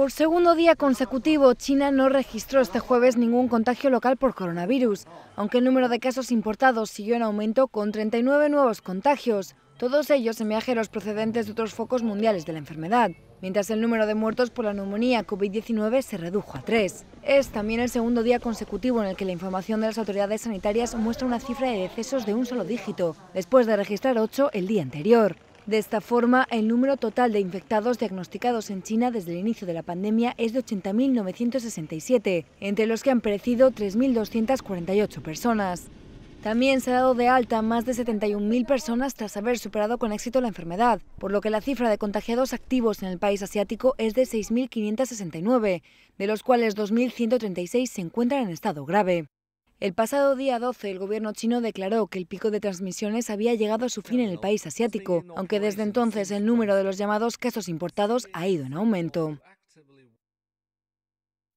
Por segundo día consecutivo, China no registró este jueves ningún contagio local por coronavirus, aunque el número de casos importados siguió en aumento con 39 nuevos contagios, todos ellos en viajeros procedentes de otros focos mundiales de la enfermedad, mientras el número de muertos por la neumonía COVID-19 se redujo a tres. Es también el segundo día consecutivo en el que la información de las autoridades sanitarias muestra una cifra de decesos de un solo dígito, después de registrar ocho el día anterior. De esta forma, el número total de infectados diagnosticados en China desde el inicio de la pandemia es de 80.967, entre los que han perecido 3.248 personas. También se ha dado de alta más de 71.000 personas tras haber superado con éxito la enfermedad, por lo que la cifra de contagiados activos en el país asiático es de 6.569, de los cuales 2.136 se encuentran en estado grave. El pasado día 12, el gobierno chino declaró que el pico de transmisiones había llegado a su fin en el país asiático, aunque desde entonces el número de los llamados casos importados ha ido en aumento.